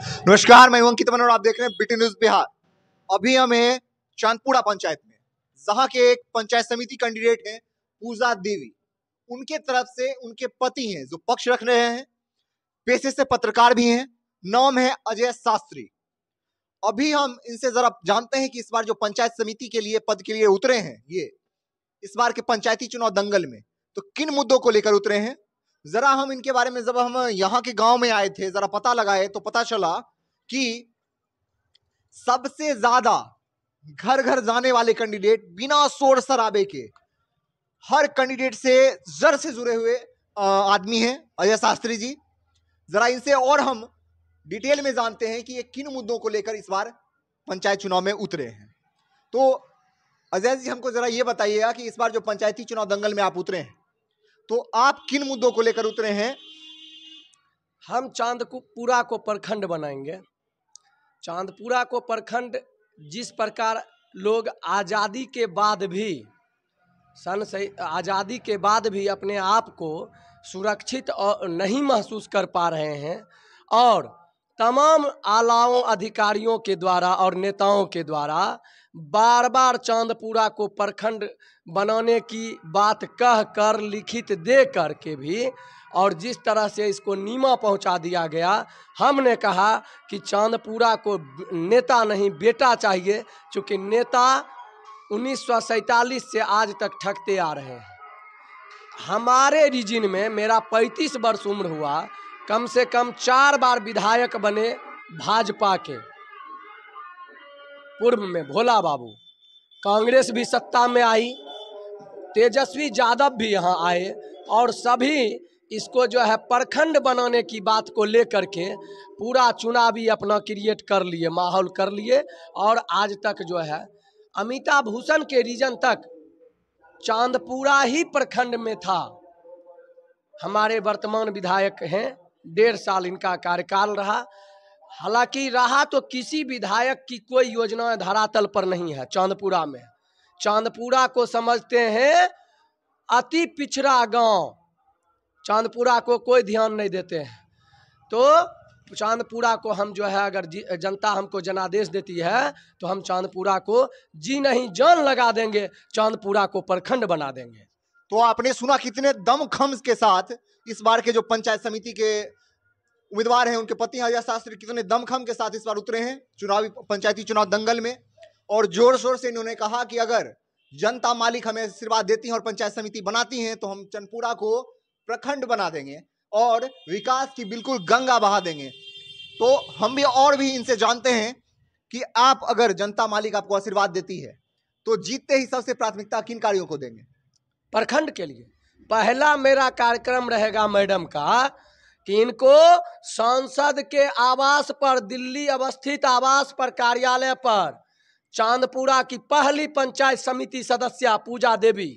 नमस्कार मैं अंकित मनोहर आप देख रहे हैं बीटी न्यूज बिहार अभी हम हैं चांदपुरा पंचायत में जहां के एक पंचायत समिति कैंडिडेट हैं पूजा देवी उनके तरफ से उनके पति हैं जो पक्ष रख रहे हैं पेशे से पत्रकार भी हैं नाम है अजय शास्त्री अभी हम इनसे जरा जानते हैं कि इस बार जो पंचायत समिति के लिए पद के लिए उतरे हैं ये इस बार के पंचायती चुनाव दंगल में तो किन मुद्दों को लेकर उतरे हैं ज़रा हम इनके बारे में जब हम यहाँ के गांव में आए थे ज़रा पता लगाए तो पता चला कि सबसे ज़्यादा घर घर जाने वाले कैंडिडेट बिना शोर शराबे के हर कैंडिडेट से जर से जुड़े हुए आदमी हैं अजय शास्त्री जी ज़रा इनसे और हम डिटेल में जानते हैं कि ये किन मुद्दों को लेकर इस बार पंचायत चुनाव में उतरे हैं तो अजय जी हमको ज़रा ये बताइएगा कि इस बार जो पंचायती चुनाव दंगल में आप उतरे हैं तो आप किन मुद्दों को लेकर उतरे हैं हम चांदपुरा को प्रखंड बनाएंगे चांदपुरा को प्रखंड जिस प्रकार लोग आज़ादी के बाद भी सन से आज़ादी के बाद भी अपने आप को सुरक्षित और नहीं महसूस कर पा रहे हैं और तमाम आलाओं अधिकारियों के द्वारा और नेताओं के द्वारा बार बार चांदपुरा को प्रखंड बनाने की बात कह कर लिखित दे कर के भी और जिस तरह से इसको नीमा पहुंचा दिया गया हमने कहा कि चांदपुरा को नेता नहीं बेटा चाहिए चूँकि नेता उन्नीस से आज तक ठगते आ रहे हैं हमारे रीजन में मेरा 35 वर्ष उम्र हुआ कम से कम चार बार विधायक बने भाजपा के पूर्व में भोला बाबू कांग्रेस भी सत्ता में आई तेजस्वी यादव भी यहाँ आए और सभी इसको जो है प्रखंड बनाने की बात को लेकर के पूरा चुनावी अपना क्रिएट कर लिए माहौल कर लिए और आज तक जो है अमिताभ भूषण के रीजन तक चांदपुरा ही प्रखंड में था हमारे वर्तमान विधायक हैं डेढ़ साल इनका कार्यकाल रहा हालांकि रहा तो किसी विधायक की कोई योजना धरातल पर नहीं है चांदपुरा में चांदपुरा को समझते हैं अति पिछड़ा गांव चांदपुरा को कोई ध्यान नहीं देते हैं तो चांदपुरा को हम जो है अगर जनता हमको जनादेश देती है तो हम चांदपुरा को जी नहीं जान लगा देंगे चांदपुरा को प्रखंड बना देंगे तो आपने सुना कितने दम खम्स के साथ इस बार के जो पंचायत समिति के उम्मीदवार हैं उनके पति अजय शास्त्री कितने दमखम के साथ इस बार उतरे हैं चुनावी पंचायती चुनाव दंगल में और जोर शोर से इन्होंने कहा कि अगर जनता मालिक हमें आशीर्वाद देती है और पंचायत समिति बनाती है तो हम चंदपुरा को प्रखंड बना देंगे और विकास की बिल्कुल गंगा बहा देंगे तो हम भी और भी इनसे जानते हैं कि आप अगर जनता मालिक आपको आशीर्वाद देती है तो जीतते ही सबसे प्राथमिकता किन कार्यों को देंगे प्रखंड के लिए पहला मेरा कार्यक्रम रहेगा मैडम का को संसद के आवास पर दिल्ली अवस्थित आवास पर कार्यालय पर चांदपुरा की पहली पंचायत समिति सदस्य पूजा देवी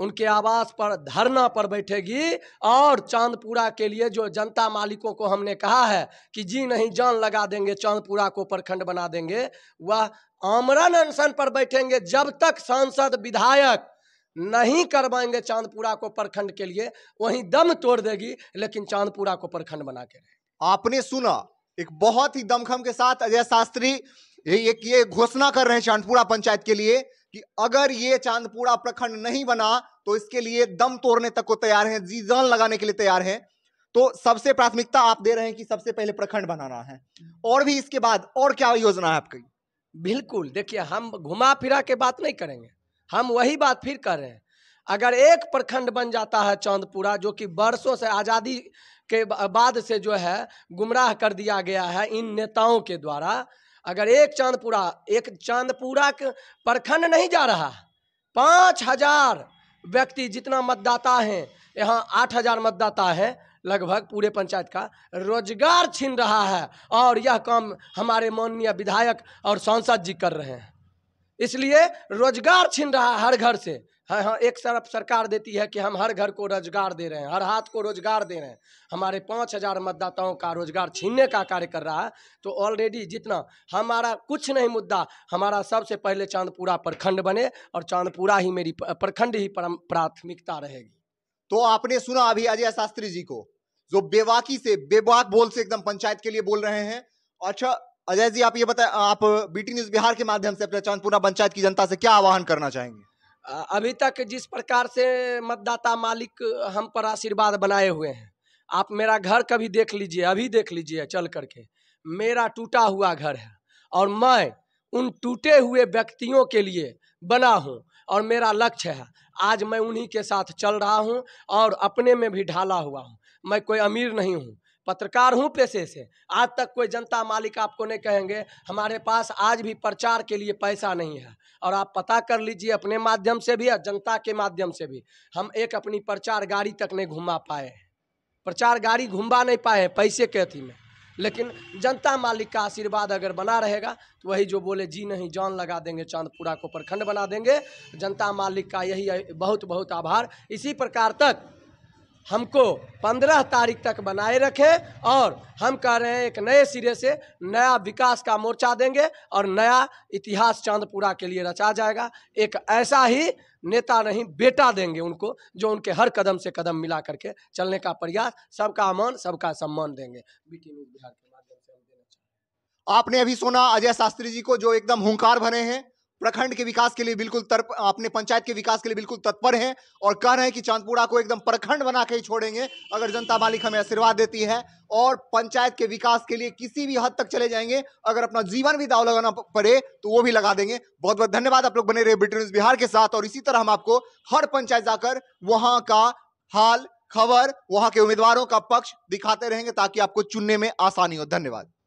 उनके आवास पर धरना पर बैठेगी और चांदपुरा के लिए जो जनता मालिकों को हमने कहा है कि जी नहीं जान लगा देंगे चांदपुरा को प्रखंड बना देंगे वह आमरण अनशन पर बैठेंगे जब तक सांसद विधायक नहीं करवाएंगे चांदपुरा को प्रखंड के लिए वहीं दम तोड़ देगी लेकिन चांदपुरा को प्रखंड बना के आपने सुना एक बहुत ही दमखम के साथ अजय शास्त्री ये ये घोषणा कर रहे हैं चांदपुरा पंचायत के लिए कि अगर ये चांदपुरा प्रखंड नहीं बना तो इसके लिए दम तोड़ने तक को तैयार हैं जी जान लगाने के लिए तैयार हैं तो सबसे प्राथमिकता आप दे रहे हैं कि सबसे पहले प्रखंड बनाना है और भी इसके बाद और क्या योजना है आपकी बिल्कुल देखिए हम घुमा फिरा के बात नहीं करेंगे हम वही बात फिर कर रहे हैं अगर एक प्रखंड बन जाता है चांदपुरा जो कि बरसों से आज़ादी के बाद से जो है गुमराह कर दिया गया है इन नेताओं के द्वारा अगर एक चांदपुरा एक चांदपुरा प्रखंड नहीं जा रहा पाँच हजार व्यक्ति जितना मतदाता हैं यहाँ आठ हजार मतदाता हैं लगभग पूरे पंचायत का रोजगार छीन रहा है और यह काम हमारे माननीय विधायक और सांसद जी कर रहे हैं इसलिए रोजगार छीन रहा हर घर से हाँ हाँ एक तरफ सरकार देती है कि हम हर घर को रोजगार दे रहे हैं हर हाथ को रोजगार दे रहे हैं हमारे पाँच हजार मतदाताओं का रोजगार छीनने का कार्य कर रहा है तो ऑलरेडी जितना हमारा कुछ नहीं मुद्दा हमारा सबसे पहले चांदपुरा प्रखंड बने और चांदपुरा ही मेरी प्रखंड ही प्राथमिकता रहेगी तो आपने सुना अभी अजय शास्त्री जी को जो बेवाकी से बेबाक बोल से एकदम पंचायत के लिए बोल रहे हैं अच्छा अजय जी आप ये बताए आप बीटी न्यूज बिहार के माध्यम से अपने चांदपुरा पंचायत की जनता से क्या आह्वान करना चाहेंगे अभी तक जिस प्रकार से मतदाता मालिक हम पर आशीर्वाद बनाए हुए हैं आप मेरा घर कभी देख लीजिए अभी देख लीजिए चल करके मेरा टूटा हुआ घर है और मैं उन टूटे हुए व्यक्तियों के लिए बना हूँ और मेरा लक्ष्य है आज मैं उन्हीं के साथ चल रहा हूँ और अपने में भी ढाला हुआ हूँ मैं कोई अमीर नहीं हूँ पत्रकार हूँ पैसे से आज तक कोई जनता मालिक आपको नहीं कहेंगे हमारे पास आज भी प्रचार के लिए पैसा नहीं है और आप पता कर लीजिए अपने माध्यम से भी और जनता के माध्यम से भी हम एक अपनी प्रचार गाड़ी तक नहीं घुमा पाए प्रचार गाड़ी घुमा नहीं पाए पैसे के अथी में लेकिन जनता मालिक का आशीर्वाद अगर बना रहेगा तो वही जो बोले जी नहीं जान लगा देंगे चांदपुरा को प्रखंड बना देंगे जनता मालिक का यही बहुत बहुत आभार इसी प्रकार तक हमको पंद्रह तारीख तक बनाए रखें और हम कह रहे हैं एक नए सिरे से नया विकास का मोर्चा देंगे और नया इतिहास चांदपुरा के लिए रचा जाएगा एक ऐसा ही नेता नहीं बेटा देंगे उनको जो उनके हर कदम से कदम मिला करके चलने का प्रयास सबका मान सबका सम्मान देंगे बीटी न्यूज बिहार के माध्यम से आपने अभी सुना अजय शास्त्री जी को जो एकदम हुंकार भरे हैं प्रखंड के विकास के लिए बिल्कुल तर्प, अपने पंचायत के विकास के लिए बिल्कुल तत्पर हैं और कह रहे हैं कि चांदपुरा को एकदम प्रखंड बना के ही छोड़ेंगे अगर जनता मालिक हमें आशीर्वाद देती है और पंचायत के विकास के लिए किसी भी हद तक चले जाएंगे अगर अपना जीवन भी दाव लगाना पड़े तो वो भी लगा देंगे बहुत बहुत धन्यवाद आप लोग बने रहे ब्रिटेन बिहार के साथ और इसी तरह हम आपको हर पंचायत जाकर वहाँ का हाल खबर वहाँ के उम्मीदवारों का पक्ष दिखाते रहेंगे ताकि आपको चुनने में आसानी हो धन्यवाद